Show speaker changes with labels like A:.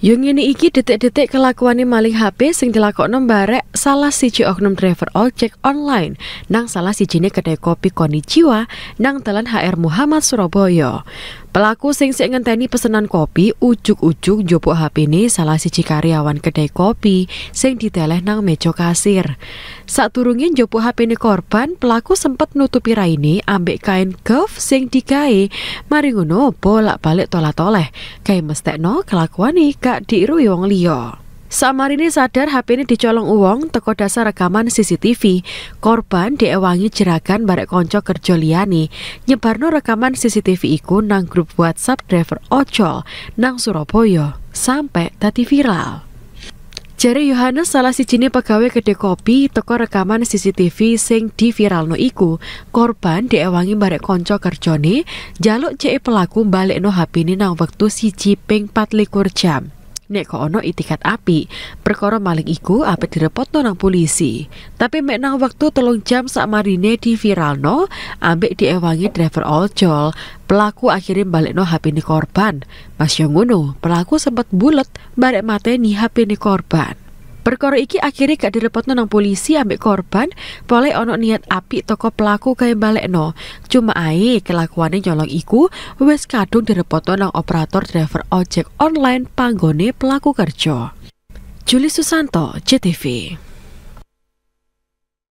A: Yung ini iki detik-detik kelakuane maling HP sing dilakokno barek salah siji oknum driver ojek online nang salah sijine kedai kopi Konichiwa nang Telan HR Muhammad Surabaya. Pelaku sing sing ngenteni pesenan kopi ujuk-ujuk jopo HP ini salah siji karyawan kedai kopi sing diteleh nang meja kasir. Saat turungin jopo HP ini korban, pelaku sempat nutupi raini ambek kain golf sing digawe. Mari ngono bolak-balik tola-toleh. Kayak mestekno kelakuane kak diiru wong liya. Samarini sadar HP ini dicolong uang teko dasar rekaman CCTV. Korban diewangi jerakan barek konco kerja liani. Nyebarno rekaman CCTV iku nang grup WhatsApp driver ojol nang Surabaya sampai tadi viral. Jari Yohanes salah jini pegawai kedai kopi teko rekaman CCTV sing no iku. Korban diewangi barek konco Kerjoni, jaluk cek pelaku balik no HP ini nang waktu si jiping ping patli jam nek kok ono itikat api perkara maling iku apa direpot nang polisi tapi mek nang waktu telung jam sak marine di viral viralno ambek diewangi driver ojol pelaku akhirnya no HP ni korban Mas yang ngono pelaku sempat bulet barek mateni HP ni korban Perkara iki akhirnya gak direpotno nang polisi ambek korban, boleh ono niat api toko pelaku kaya no, Cuma ae kelakuannya nyolong iku wes kadung direpotno nang operator driver ojek online panggone pelaku kerja. Juli Susanto, CTV.